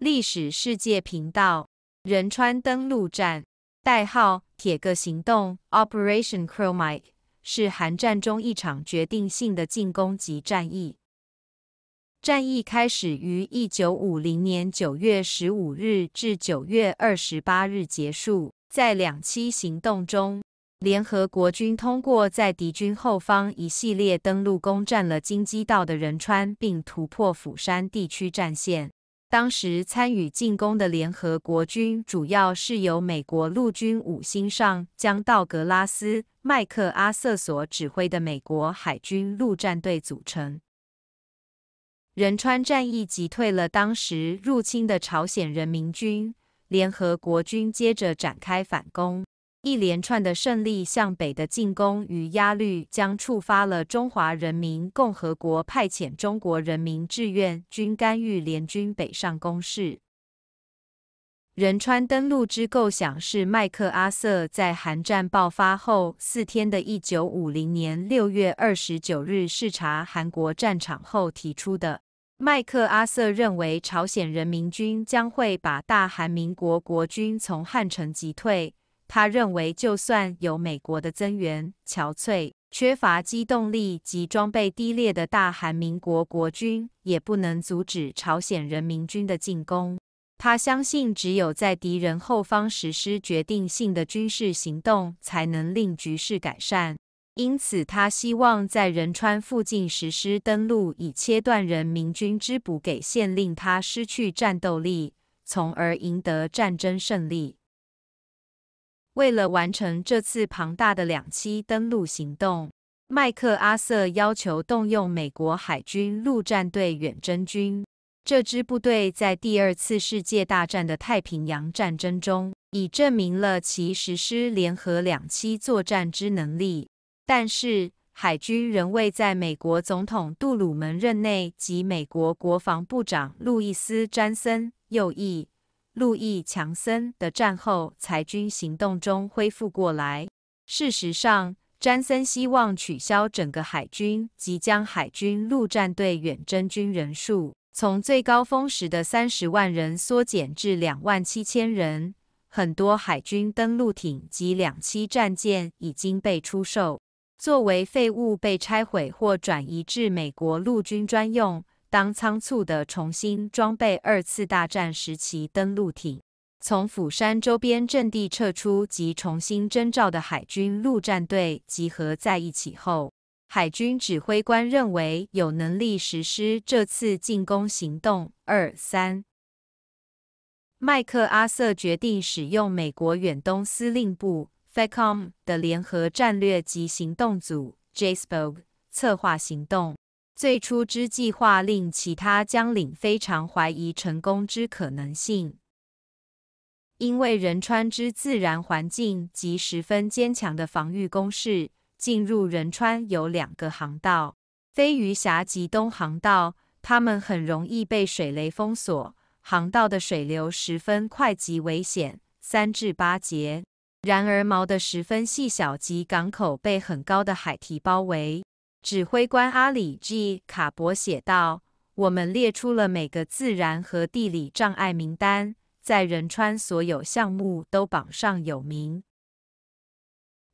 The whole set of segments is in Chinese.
历史世界频道仁川登陆战，代号铁个行动 （Operation Chromite），是韩战中一场决定性的进攻级战役。战役开始于一九五零年九月十五日至九月二十八日结束。在两栖行动中，联合国军通过在敌军后方一系列登陆，攻占了京畿道的仁川，并突破釜山地区战线。当时参与进攻的联合国军，主要是由美国陆军五星上将道格拉斯·麦克阿瑟所指挥的美国海军陆战队组成。仁川战役击退了当时入侵的朝鲜人民军，联合国军接着展开反攻。一连串的胜利向北的进攻与压力，将触发了中华人民共和国派遣中国人民志愿军干预联军北上攻势。仁川登陆之构想是麦克阿瑟在韩战爆发后四天的1950年6月29日视察韩国战场后提出的。麦克阿瑟认为，朝鲜人民军将会把大韩民国国军从汉城击退。他认为，就算有美国的增援，憔悴、缺乏机动力及装备低劣的大韩民国国军也不能阻止朝鲜人民军的进攻。他相信，只有在敌人后方实施决定性的军事行动，才能令局势改善。因此，他希望在仁川附近实施登陆，以切断人民军支补给线，令他失去战斗力，从而赢得战争胜利。为了完成这次庞大的两栖登陆行动，麦克阿瑟要求动用美国海军陆战队远征军。这支部队在第二次世界大战的太平洋战争中已证明了其实施联合两栖作战之能力。但是，海军仍未在美国总统杜鲁门任内及美国国防部长路易斯·詹森右翼。路易·强森的战后裁军行动中恢复过来。事实上，詹森希望取消整个海军即将海军陆战队远征军人数从最高峰时的三十万人缩减至两万七千人。很多海军登陆艇及两栖战舰已经被出售，作为废物被拆毁或转移至美国陆军专用。当仓促的重新装备二次大战时期登陆艇、从釜山周边阵地撤出及重新征召的海军陆战队集合在一起后，海军指挥官认为有能力实施这次进攻行动。二三，麦克阿瑟决定使用美国远东司令部 FACOM 的联合战略及行动组 JASBOG 策划行动。最初之计划令其他将领非常怀疑成功之可能性，因为仁川之自然环境及十分坚强的防御工事。进入仁川有两个航道，飞鱼峡及东航道，他们很容易被水雷封锁。航道的水流十分快及危险，三至八节。然而，锚的十分细小及港口被很高的海堤包围。指挥官阿里 ·G· 卡博写道：“我们列出了每个自然和地理障碍名单，在仁川所有项目都榜上有名。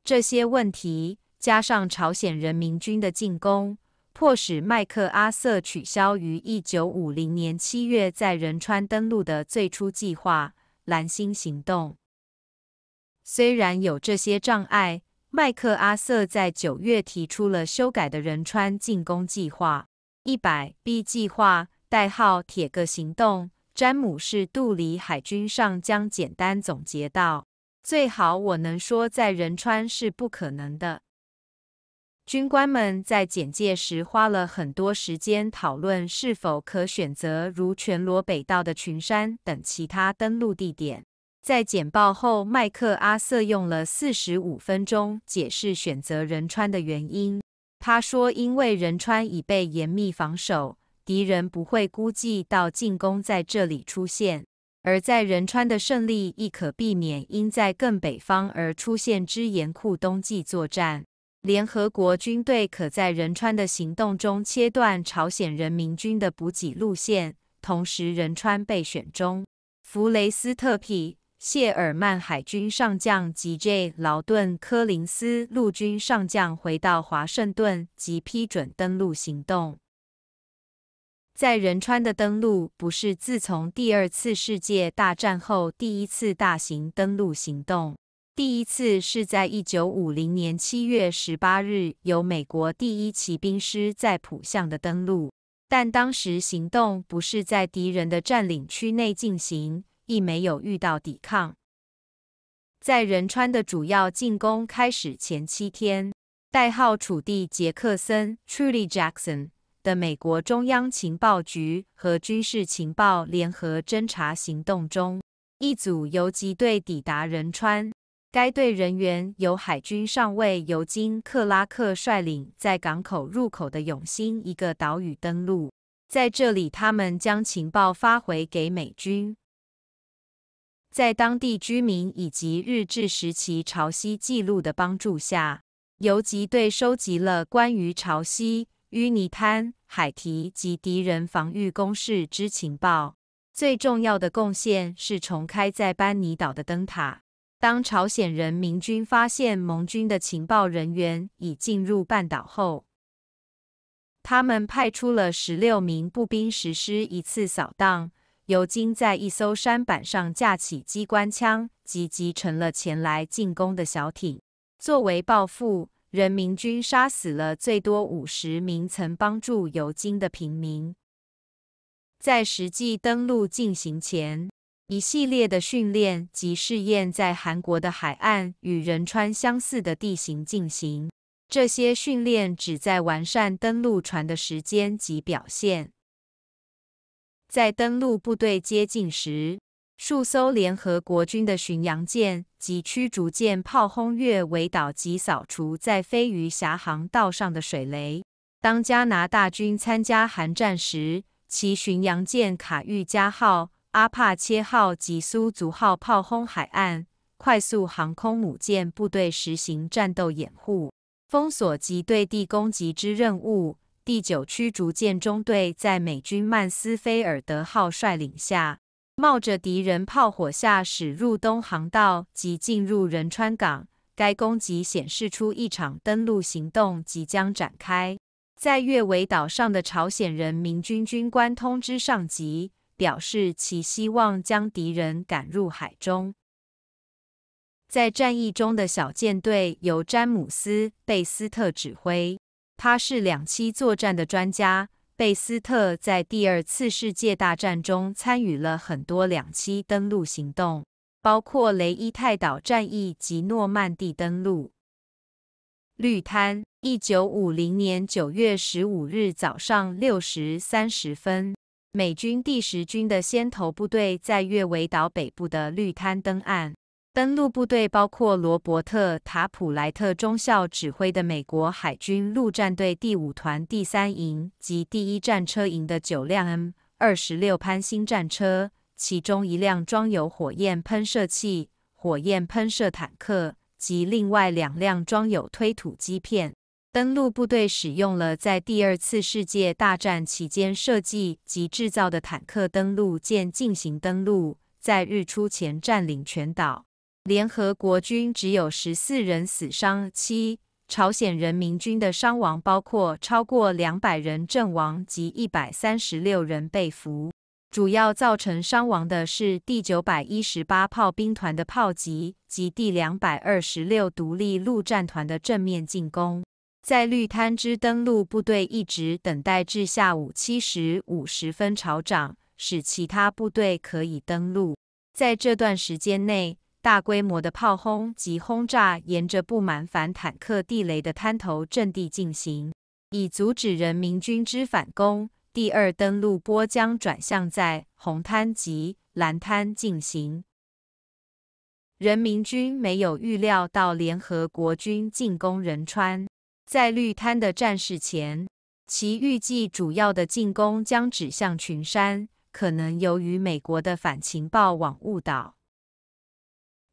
这些问题加上朝鲜人民军的进攻，迫使麦克阿瑟取消于1950年7月在仁川登陆的最初计划——蓝星行动。虽然有这些障碍。”麦克阿瑟在九月提出了修改的仁川进攻计划——一百 B 计划，代号“铁个行动”。詹姆士杜里海军上将简单总结道：“最好我能说，在仁川是不可能的。”军官们在简介时花了很多时间讨论是否可选择如全罗北道的群山等其他登陆地点。在简报后，麦克阿瑟用了四十五分钟解释选择仁川的原因。他说：“因为仁川已被严密防守，敌人不会估计到进攻在这里出现；而在仁川的胜利亦可避免因在更北方而出现之严酷冬季作战。联合国军队可在仁川的行动中切断朝鲜人民军的补给路线，同时仁川被选中，弗雷斯特皮。”谢尔曼海军上将及 J 劳顿·柯林斯陆军上将回到华盛顿及批准登陆行动。在仁川的登陆不是自从第二次世界大战后第一次大型登陆行动，第一次是在一九五零年七月十八日由美国第一骑兵师在浦项的登陆，但当时行动不是在敌人的占领区内进行。亦没有遇到抵抗。在仁川的主要进攻开始前七天，代号楚地杰克森 （Trudy Jackson） 的美国中央情报局和军事情报联合侦察行动中，一组游击队抵达仁川。该队人员由海军上尉尤金·克拉克率领，在港口入口的永兴一个岛屿登陆。在这里，他们将情报发回给美军。在当地居民以及日治时期潮汐记录的帮助下，游击队收集了关于潮汐、淤泥滩、海堤及敌人防御工事之情报。最重要的贡献是重开在班尼岛的灯塔。当朝鲜人民军发现盟军的情报人员已进入半岛后，他们派出了十六名步兵实施一次扫荡。尤金在一艘山板上架起机关枪，袭击成了前来进攻的小艇。作为报复，人民军杀死了最多五十名曾帮助尤金的平民。在实际登陆进行前，一系列的训练及试验在韩国的海岸与仁川相似的地形进行。这些训练旨在完善登陆船的时间及表现。在登陆部队接近时，数艘联合国军的巡洋舰及驱逐舰炮轰越围岛及扫除在飞鱼峡航道上的水雷。当加拿大军参加韩战时，其巡洋舰卡玉加号、阿帕切号及苏族号炮轰海岸，快速航空母舰部队实行战斗掩护、封锁及对地攻击之任务。第九驱逐舰中队在美军曼斯菲尔德号率领下，冒着敌人炮火下驶入东航道及进入仁川港。该攻击显示出一场登陆行动即将展开。在越尾岛上的朝鲜人民军军官通知上级，表示其希望将敌人赶入海中。在战役中的小舰队由詹姆斯·贝斯特指挥。他是两栖作战的专家。贝斯特在第二次世界大战中参与了很多两栖登陆行动，包括雷伊泰岛战役及诺曼底登陆。绿滩，一九五零年九月十五日早上六时三十分，美军第十军的先头部队在越尾岛北部的绿滩登岸。登陆部队包括罗伯特·塔普莱特中校指挥的美国海军陆战队第五团第三营及第一战车营的九辆 M 二十六潘星战车，其中一辆装有火焰喷射器、火焰喷射坦克，及另外两辆装有推土机片。登陆部队使用了在第二次世界大战期间设计及制造的坦克登陆舰进行登陆，在日出前占领全岛。联合国军只有十四人死伤。七朝鲜人民军的伤亡包括超过两百人阵亡及一百三十六人被俘。主要造成伤亡的是第九百一十八炮兵团的炮击及第两百二十六独立陆战团的正面进攻。在绿滩之登陆部队一直等待至下午七时五十分潮涨，使其他部队可以登陆。在这段时间内。大规模的炮轰及轰炸沿着布满反坦克地雷的滩头阵地进行，以阻止人民军之反攻。第二登陆波将转向在红滩及蓝滩进行。人民军没有预料到联合国军进攻仁川，在绿滩的战事前，其预计主要的进攻将指向群山，可能由于美国的反情报网误导。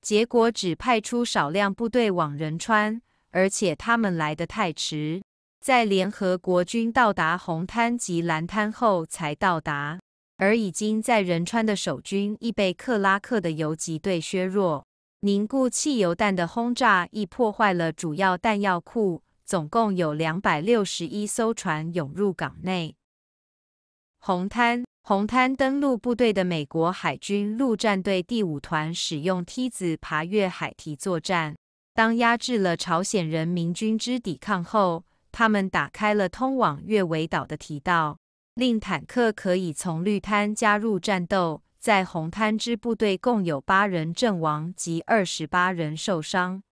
结果只派出少量部队往仁川，而且他们来的太迟，在联合国军到达红滩及蓝滩后才到达。而已经在仁川的守军亦被克拉克的游击队削弱，凝固汽油弹的轰炸亦破坏了主要弹药库。总共有两百六十一艘船涌入港内，红滩。红滩登陆部队的美国海军陆战队第五团使用梯子爬越海堤作战。当压制了朝鲜人民军之抵抗后，他们打开了通往越尾岛的提道，令坦克可以从绿滩加入战斗。在红滩支部队共有八人阵亡及二十八人受伤。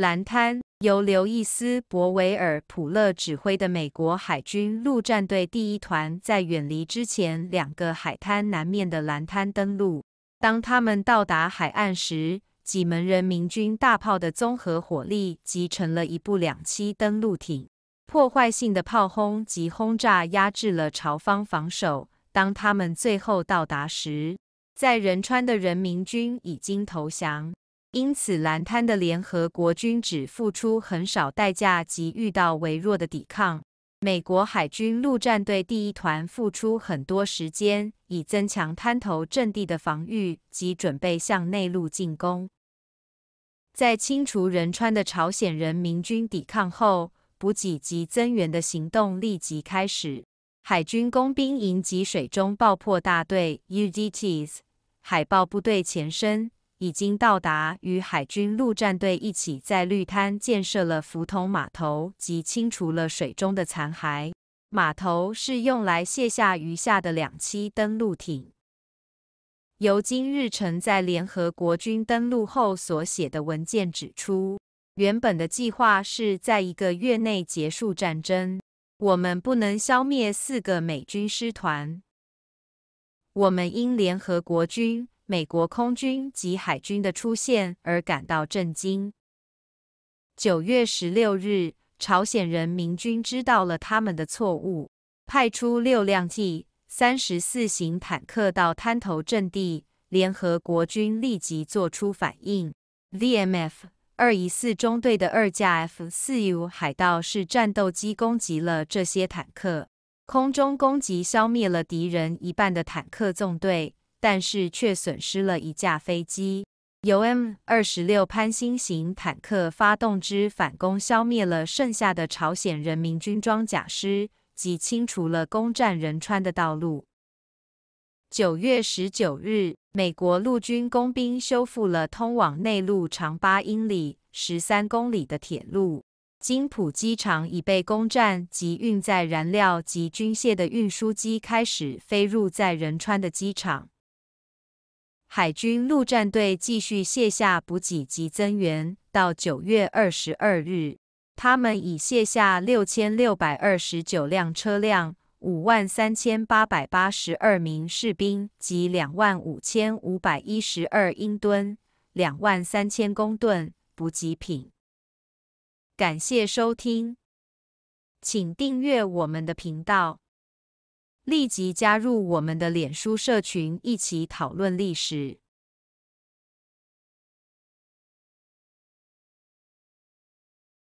蓝滩由刘易斯·博维尔·普勒指挥的美国海军陆战队第一团在远离之前两个海滩南面的蓝滩登陆。当他们到达海岸时，几门人民军大炮的综合火力集成了一部两栖登陆艇。破坏性的炮轰及轰炸压制了朝方防守。当他们最后到达时，在仁川的人民军已经投降。因此，蓝滩的联合国军只付出很少代价及遇到微弱的抵抗。美国海军陆战队第一团付出很多时间以增强滩头阵地的防御及准备向内陆进攻。在清除仁川的朝鲜人民军抵抗后，补给及增援的行动立即开始。海军工兵营及水中爆破大队 （U.D.T.s，海豹部队前身）。已经到达，与海军陆战队一起在绿滩建设了浮筒码头及清除了水中的残骸。码头是用来卸下余下的两栖登陆艇。由金日成在联合国军登陆后所写的文件指出，原本的计划是在一个月内结束战争。我们不能消灭四个美军师团，我们应联合国军。美国空军及海军的出现而感到震惊。九月十六日，朝鲜人民军知道了他们的错误，派出六辆 T 三十四型坦克到滩头阵地。联合国军立即做出反应。VMF 二一四中队的二架 F 四 U 海盗式战斗机攻击了这些坦克，空中攻击消灭了敌人一半的坦克纵队。但是却损失了一架飞机。由 M 二十六潘新型坦克发动之反攻，消灭了剩下的朝鲜人民军装甲师，及清除了攻占仁川的道路。九月十九日，美国陆军工兵修复了通往内陆长八英里（十三公里）的铁路。金浦机场已被攻占，及运载燃料及军械的运输机开始飞入在仁川的机场。海军陆战队继续卸下补给及增援。到九月二十二日，他们已卸下六千六百二十九辆车辆、五万三千八百八十二名士兵及两万五千五百一十二英吨（两万三千公吨）补给品。感谢收听，请订阅我们的频道。立即加入我们的脸书社群，一起讨论历史。